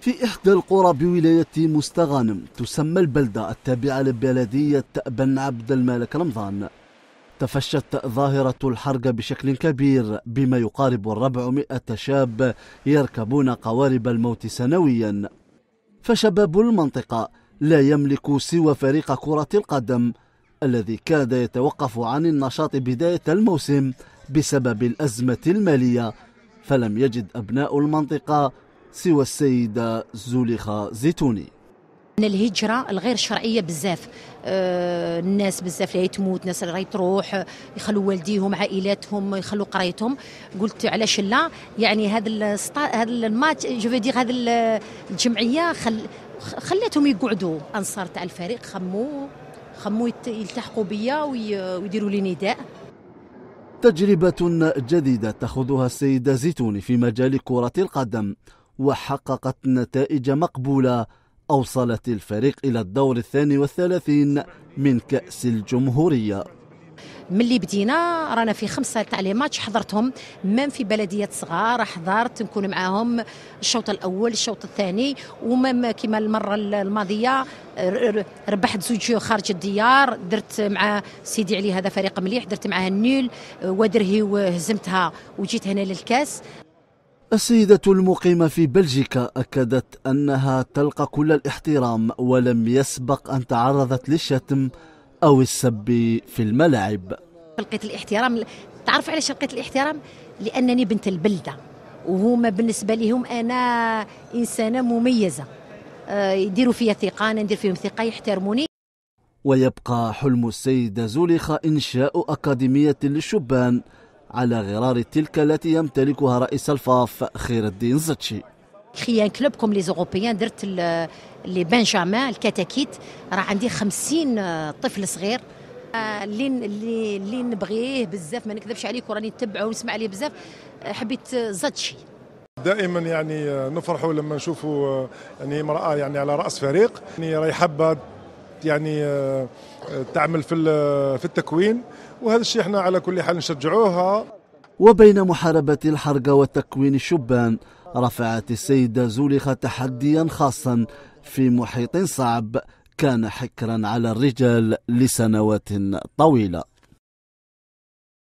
في إحدى القرى بولاية مستغانم تسمى البلدة التابعة لبلدية بن عبد الملك رمضان تفشت ظاهرة الحرق بشكل كبير بما يقارب الربعمائة شاب يركبون قوارب الموت سنويا فشباب المنطقة لا يملك سوى فريق كرة القدم الذي كاد يتوقف عن النشاط بداية الموسم بسبب الأزمة المالية فلم يجد أبناء المنطقة سوى السيدة زليخة زيتوني من الهجره الغير شرعيه بزاف آه الناس بزاف اللي تموت ناس اللي تروح يخلوا والديهم عائلاتهم يخلوا قرايتهم قلت علاش لا يعني هذا الستا... هذا الماتش جو دير هذه الجمعيه خل... خلاتهم يقعدوا انصار تاع الفريق خموا خموا يلتحقوا بيا وي... ويديروا لي نداء تجربة جديدة تخوضها السيدة زيتوني في مجال كرة القدم وحققت نتائج مقبولة أوصلت الفريق إلى الدور الثاني والثلاثين من كأس الجمهورية ملي بدينا رانا في خمسه تاع لي ماتش حضرتهم مام في بلديه صغار حضرت نكون معاهم الشوط الاول الشوط الثاني ومام كما المره الماضيه ربحت زوج خارج الديار درت مع سيدي علي هذا فريق مليح درت معاه النيل ودرهي وهزمتها وجيت هنا للكاس السيدة المقيمة في بلجيكا أكدت أنها تلقى كل الاحترام ولم يسبق أن تعرضت للشتم أو السب في الملاعب لقيت الاحترام تعرف علاش لقيت الاحترام لأنني بنت البلدة وهما بالنسبة لهم أنا إنسانة مميزة آه، يديروا فيا ثقة أنا ندير فيهم ثقة يحترموني ويبقى حلم السيدة زوليخة إنشاء أكاديمية للشبان على غرار تلك التي يمتلكها رئيس الفاف خير الدين زتشي خيان كلوبكم لي زوروبيان درت لي بنجامان الكتاكيت راه عندي 50 آه، طفل صغير آه، اللي اللي نبغيه بزاف ما نكذبش عليك وراني نتبعه ونسمع عليه بزاف آه، حبيت زاتشي دائما يعني نفرحوا لما نشوفوا يعني امراه يعني على راس فريق يعني راهي حابه يعني آه، آه، تعمل في آه، في التكوين وهذا الشيء احنا على كل حال نشجعوها وبين محاربة الحرق وتكوين الشبان رفعت السيدة زولخة تحديا خاصا في محيط صعب كان حكرا على الرجال لسنوات طويله